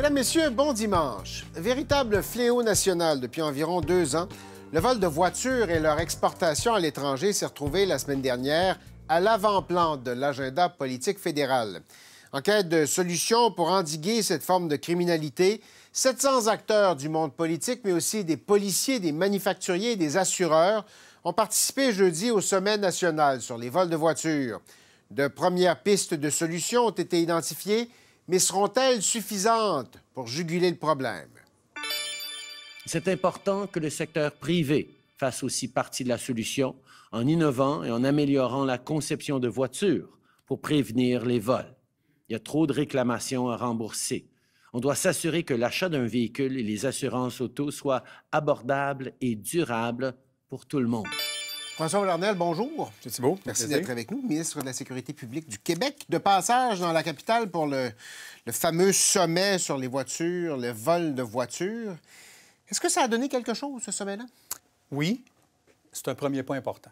Mesdames, Messieurs, bon dimanche. Véritable fléau national depuis environ deux ans, le vol de voitures et leur exportation à l'étranger s'est retrouvé la semaine dernière à l'avant-plan de l'agenda politique fédéral. En quête de solutions pour endiguer cette forme de criminalité, 700 acteurs du monde politique, mais aussi des policiers, des manufacturiers et des assureurs ont participé jeudi au sommet national sur les vols de voitures. De premières pistes de solutions ont été identifiées, mais seront-elles suffisantes pour juguler le problème? C'est important que le secteur privé fasse aussi partie de la solution en innovant et en améliorant la conception de voitures pour prévenir les vols. Il y a trop de réclamations à rembourser. On doit s'assurer que l'achat d'un véhicule et les assurances auto soient abordables et durables pour tout le monde. François Lernel, bonjour. C'est Merci d'être avec nous, ministre de la Sécurité publique du Québec. De passage dans la capitale pour le, fameux sommet sur les voitures, le vol de voitures. Est-ce que ça a donné quelque chose, ce sommet-là? Oui, c'est un premier point important.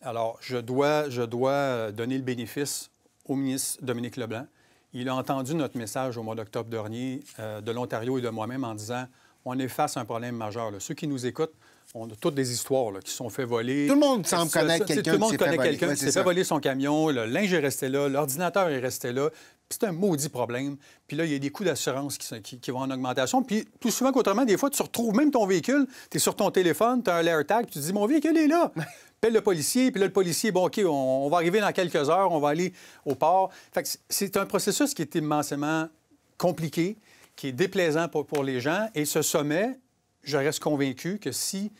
Alors, je dois, je dois euh, donner le bénéfice au ministre Dominique Leblanc. Il a entendu notre message au mois d'octobre dernier euh, de l'Ontario et de moi-même en disant on est face à un problème majeur. Ceux qui nous écoutent on a toutes des histoires qui sont fait voler. Tout le monde euh, semble connaître quelqu'un Tout le monde connaît quelqu'un qui s'est fait voler son camion, le linge est resté là, l'ordinateur est resté là. C'est un maudit problème. Puis là, il y a des coûts d'assurance qui, vont en augmentation. Puis tout souvent qu'autrement, des fois, tu retrouves même ton véhicule, tu es sur ton téléphone, tu as un AirTag, tu te dis, mon véhicule est là. Pelle le policier, puis là, le policier, bon, OK, on, va arriver dans quelques heures, on va aller au port. Fait c'est un processus qui est immensément compliqué, qui est déplaisant pour les gens. Et ce sommet, je reste convaincu que si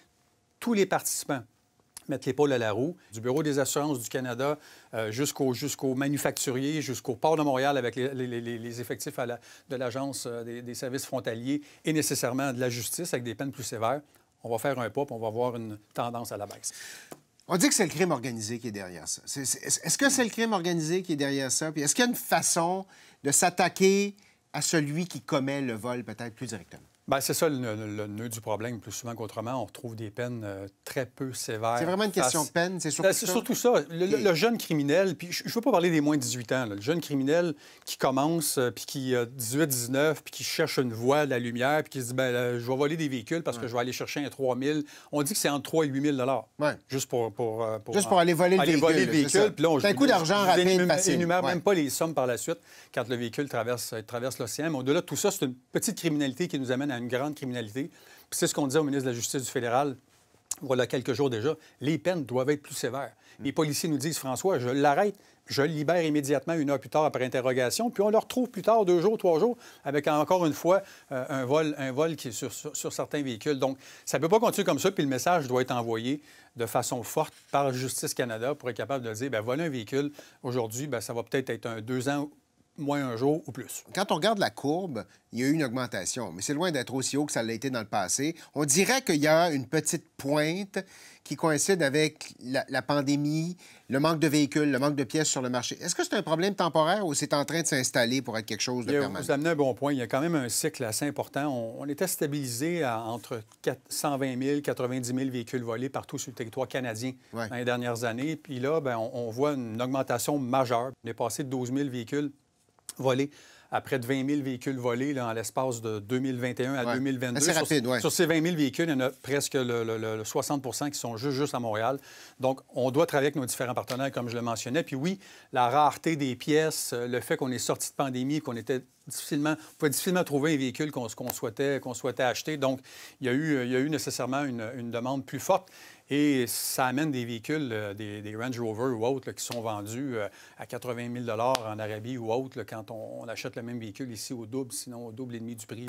tous les participants mettent l'épaule à la roue, du Bureau des assurances du Canada euh, jusqu'au jusqu'au manufacturier, jusqu'au port de Montréal avec les, effectifs de l'Agence euh, des, services frontaliers et nécessairement de la justice avec des peines plus sévères, on va faire un pas on va avoir une tendance à la baisse. On dit que c'est le crime organisé qui est derrière ça. Est-ce que c'est le crime organisé qui est derrière ça? Puis est-ce qu'il y a une façon de s'attaquer à celui qui commet le vol peut-être plus directement? Ben, c'est ça le, nœud du problème. Plus souvent qu'autrement, on retrouve des peines euh, très peu sévères. C'est vraiment une question de peine, c'est surtout, ben, ça. Le, jeune criminel, puis je ne veux pas parler des moins de 18 ans, le jeune criminel qui commence, euh, puis qui a 18, 19, puis qui cherche une voie, de la lumière, puis qui se dit, ben, je vais voler des véhicules parce que je vais aller chercher un 3 000. On dit que c'est entre 3 et 8 000 ouais. juste pour, pour, euh, Juste pour aller voler le véhicule. un coup d'argent rapide, énumère même pas les sommes par la suite quand le véhicule traverse, traverse l'océan. Mais au-delà de tout ça, c'est une petite criminalité qui nous amène à une grande criminalité. c'est ce qu'on disait au ministre de la Justice du fédéral voilà quelques jours déjà, les peines doivent être plus sévères. Mm. Les policiers nous disent, François, je l'arrête, je le libère immédiatement une heure plus tard après interrogation, puis on le retrouve plus tard, deux jours, trois jours, avec encore une fois euh, un vol, un vol qui est sur, certains véhicules. Donc, ça ne peut pas continuer comme ça, puis le message doit être envoyé de façon forte par Justice Canada pour être capable de dire, bien, voler un véhicule aujourd'hui, ben, ça va peut-être être un deux ans moins un jour ou plus. Quand on regarde la courbe, il y a eu une augmentation, mais c'est loin d'être aussi haut que ça l'a été dans le passé. On dirait qu'il y a une petite pointe qui coïncide avec la, pandémie, le manque de véhicules, le manque de pièces sur le marché. Est-ce que c'est un problème temporaire ou c'est en train de s'installer pour être quelque chose de permanent? Vous amenez un bon point. Il y a quand même un cycle assez important. On, était stabilisé à entre 120 000 90 000 véhicules volés partout sur le territoire canadien dans les dernières années. Puis là, ben, on, voit une augmentation majeure. On est passé de 12 000 véhicules voilà à près de 20 000 véhicules volés là, en l'espace de 2021 à 2022. rapide, sur, sur, ces 20 000 véhicules, il y en a presque le, 60 qui sont juste, à Montréal. Donc, on doit travailler avec nos différents partenaires, comme je le mentionnais. Puis oui, la rareté des pièces, euh, le fait qu'on est sorti de pandémie, qu'on était difficilement, on pouvait difficilement trouver un véhicule qu'on souhaitait, qu'on souhaitait acheter. Donc, il y a eu, il eu nécessairement une, demande plus forte. Et ça amène des véhicules, euh, des, Range Rover ou autres, qui sont vendus euh, à 80 000 en Arabie ou autre quand on, achète le même véhicule ici au double, sinon au double et demi du prix.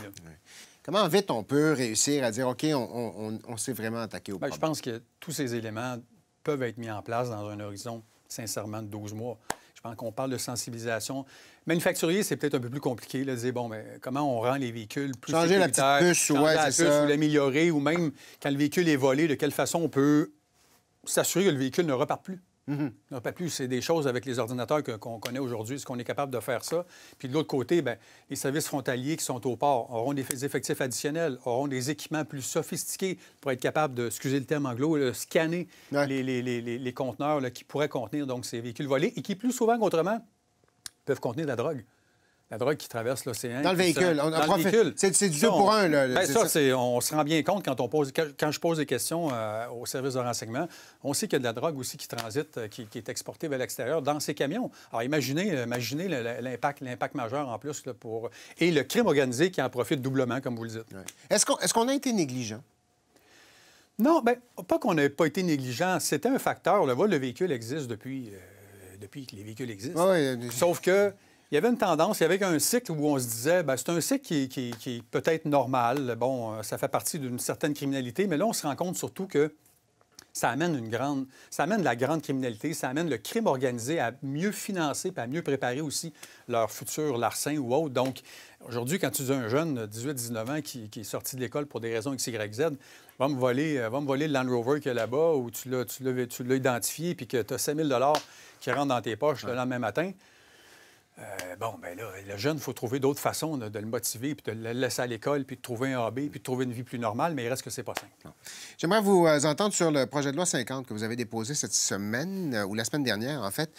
Comment vite on peut réussir à dire, OK, on, s'est vraiment attaqué au ben, problème? Je pense que tous ces éléments peuvent être mis en place dans un horizon, sincèrement, de 12 mois. Je pense qu'on parle de sensibilisation. Manufacturier, c'est peut-être un peu plus compliqué. bon, mais ben, comment on rend les véhicules plus Changer la petite puce, ou l'améliorer, ou même quand le véhicule est volé, de quelle façon on peut s'assurer que le véhicule ne repart plus non, mm-hmm. pas plus, c'est des choses avec les ordinateurs qu'on connaît aujourd'hui, est-ce qu'on est capable de faire ça? Puis de l'autre côté, ben, les services frontaliers qui sont au port auront des effectifs additionnels, auront des équipements plus sophistiqués pour être capables de, excusez le terme anglo, de scanner les, conteneurs qui pourraient contenir donc, ces véhicules volés et qui, plus souvent qu'autrement, peuvent contenir de la drogue la drogue qui traverse l'océan. Dans le véhicule. C'est, du deux pour un. Là, ben, ça, on se rend bien compte quand, on pose, quand, je pose des questions euh, au service de renseignement. On sait qu'il y a de la drogue aussi qui transite, euh, qui, est exportée vers l'extérieur dans ces camions. Alors imaginez, euh, imaginez l'impact, l'impact majeur en plus pour... Et le crime organisé qui en profite doublement, comme vous le dites. Est-ce, qu'on, est-ce qu'on a été négligent? Non, bien, pas qu'on n'ait pas été négligent. C'était un facteur. Le vol véhicule existe depuis, depuis que les véhicules existent. Sauf que il y avait une tendance, il y avait un cycle où on se disait, ben, c'est un cycle qui, est peut-être normal. Bon, euh, ça fait partie d'une certaine criminalité, mais là, on se rend compte surtout que ça amène une grande, ça amène la grande criminalité, ça amène le crime organisé à mieux financer, et à mieux préparer aussi leur futur larcin ou autre. Donc, aujourd'hui, quand tu dis un jeune de 18-19 ans qui, est sorti de l'école pour des raisons XYZ, va me voler, euh, va me voler le Land Rover qui est là-bas, où tu l'as, tu, identifié, puis que tu as 5000 000 qui rentrent dans tes poches le lendemain matin, euh, bon, ben là, le jeune, il faut trouver d'autres façons de, le motiver, puis de le laisser à l'école, puis de trouver un AB, puis de trouver une vie plus normale, mais il reste que c'est pas simple. J'aimerais vous euh, entendre sur le projet de loi 50 que vous avez déposé cette semaine, euh, ou la semaine dernière, en fait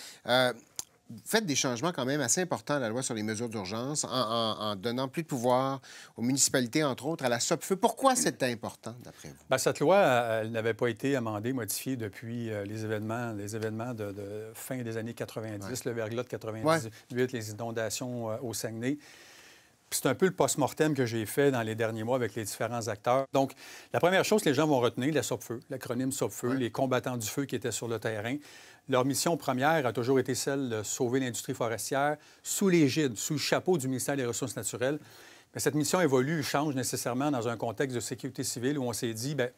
faites des changements quand même assez importants à la loi sur les mesures d'urgence en, donnant plus de pouvoir aux municipalités, entre autres, à la SOPFEU. Pourquoi c'est important, d'après vous? Ben, cette loi, elle n'avait pas été amendée, modifiée depuis euh, les événements, les événements de, fin des années 90, le verglas de 98, les inondations euh, au Saguenay c'est un peu le post-mortem que j'ai fait dans les derniers mois avec les différents acteurs. Donc, la première chose que les gens vont retenir, la SOPFEU, l'acronyme SOPFEU, les combattants du feu qui étaient sur le terrain. Leur mission première a toujours été celle de sauver l'industrie forestière sous l'égide, sous le chapeau du ministère des Ressources naturelles. Mais cette mission évolue, change nécessairement dans un contexte de sécurité civile où on s'est dit, bien,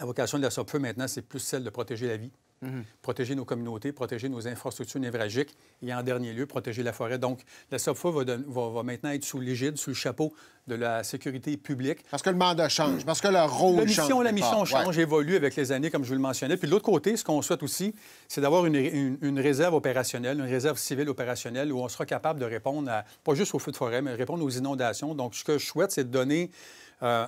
la vocation de la SOPFEU maintenant, c'est plus celle de protéger la vie, Mhm. Protéger nos communautés, protéger nos infrastructures névragiques et en dernier lieu, protéger la forêt. Donc, la SOPFA va, va, maintenant être sous l'égide, sous le chapeau de la sécurité publique. Parce que le mandat change, parce que le rôle la change. La mission change, évolue avec les années, comme je vous le mentionnais. Puis de l'autre côté, ce qu'on souhaite aussi, c'est d'avoir une, réserve opérationnelle, une réserve civile opérationnelle où on sera capable de répondre pas juste aux feux de forêt, mais répondre aux inondations. Donc, ce que je souhaite, c'est de donner euh,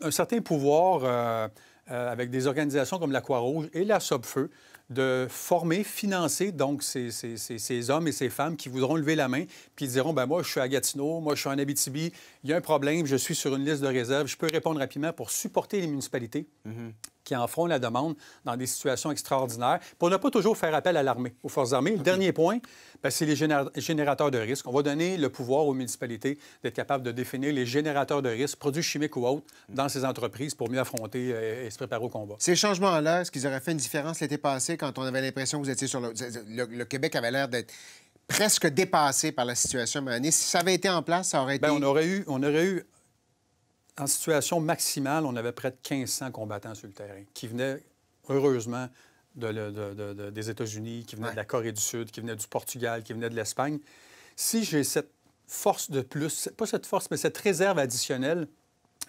un certain pouvoir. Euh, euh, avec des organisations comme la Croix-Rouge et la SOPFEU de former, financer donc ces, hommes et ces femmes qui voudront lever la main puis ils diront ben moi je suis à Gatineau, moi je suis en Abitibi, il y a un problème, je suis sur une liste de réserve, je peux répondre rapidement pour supporter les municipalités mm-hmm qui en font la demande dans des situations extraordinaires. Pour ne pas toujours faire appel à l'armée, aux forces armées. Le dernier point, ben, c'est les générateurs de risque. On va donner le pouvoir aux municipalités d'être capables de définir les générateurs de risques, produits chimiques ou autres, hmm. dans ces entreprises pour mieux affronter euh, et se préparer au combat. Ces changements-là, est-ce qu'ils auraient fait une différence l'été passé quand on avait l'impression que vous étiez sur le... Québec avait l'air d'être presque dépassé par la situation, mais si ça avait été en place, ça aurait ben, été... on aurait eu, on aurait eu en situation maximale, on avait près de 1500 combattants sur le terrain qui venaient, heureusement, des États-Unis, qui venaient de la Corée du Sud, qui venaient du Portugal, qui venaient de l'Espagne. Si j'ai cette force de plus, pas cette force, mais cette réserve additionnelle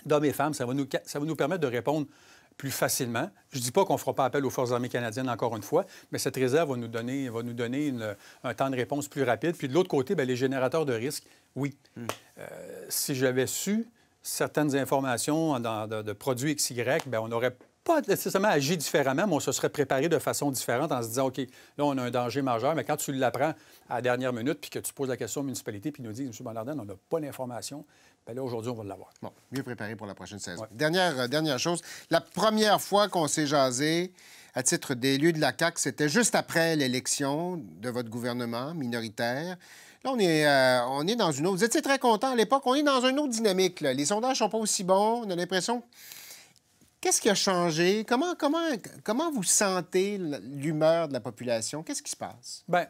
d'hommes et femmes, ça va, nous, ça va nous permettre de répondre plus facilement. Je ne dis pas qu'on ne fera pas appel aux Forces armées canadiennes encore une fois, mais cette réserve va nous donner, va nous donner un temps de réponse plus rapide. Puis de l'autre côté, ben, les générateurs de risques, oui. Hmm. Euh, si j'avais su certaines informations dans, de, produits XY, bien, on n'aurait pas nécessairement agi différemment, mais on se serait préparé de façon différente en se disant, OK, là, on a un danger majeur, mais quand tu l'apprends à la dernière minute, puis que tu poses la question aux municipalités, puis nous disent, M. Bonardin, on n'a pas l'information, Bien là, aujourd'hui, on va l'avoir. Bon, mieux préparé pour la prochaine saison. Dernière, euh, dernière chose, la première fois qu'on s'est jasé à titre d'élu de la CAQ, c'était juste après l'élection de votre gouvernement minoritaire. Là, on est, euh, on est dans une autre. Vous étiez très content à l'époque. On est dans une autre dynamique. Les sondages sont pas aussi bons. On a l'impression. Qu'est-ce qui a changé? Comment, comment, comment vous sentez l'humeur de la population? Qu'est-ce qui se passe? Bien,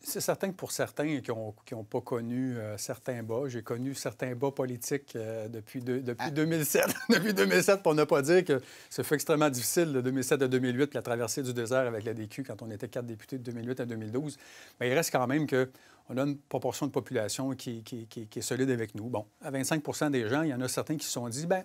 c'est certain que pour certains qui n'ont qui ont pas connu euh, certains bas, j'ai connu certains bas politiques euh, depuis, depuis 2007. Ah. depuis 2007, pour ne pas dire que ce fut extrêmement difficile de 2007 à 2008, la traversée du désert avec la DQ quand on était quatre députés de 2008 à 2012. Mais il reste quand même que on a une proportion de population qui, est solide avec nous. Bon, à 25 des gens, il y en a certains qui se sont dit, ben,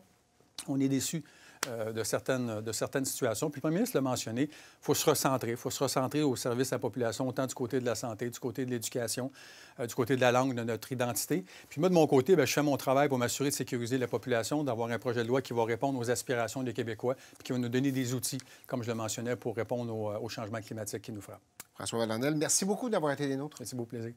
on est déçus. Euh, de, certaines, de certaines situations. Puis le premier ministre l'a mentionné, il faut se recentrer. Il faut se recentrer au service de la population, autant du côté de la santé, du côté de l'éducation, euh, du côté de la langue, de notre identité. Puis moi, de mon côté, ben je fais mon travail pour m'assurer de sécuriser la population, d'avoir un projet de loi qui va répondre aux aspirations des Québécois, puis qui va nous donner des outils, comme je le mentionnais, pour répondre au euh, changement climatique qui nous frappe. François Valandel, merci beaucoup d'avoir été des nôtres. C'est beau plaisir.